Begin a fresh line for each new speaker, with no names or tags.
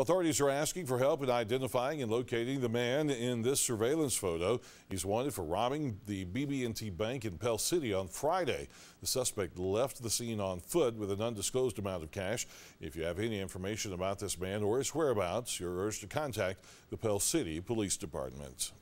Authorities are asking for help in identifying and locating the man in this surveillance photo. He's wanted for robbing the BB&T Bank in Pell City on Friday. The suspect left the scene on foot with an undisclosed amount of cash. If you have any information about this man or his whereabouts, you're urged to contact the Pell City Police Department.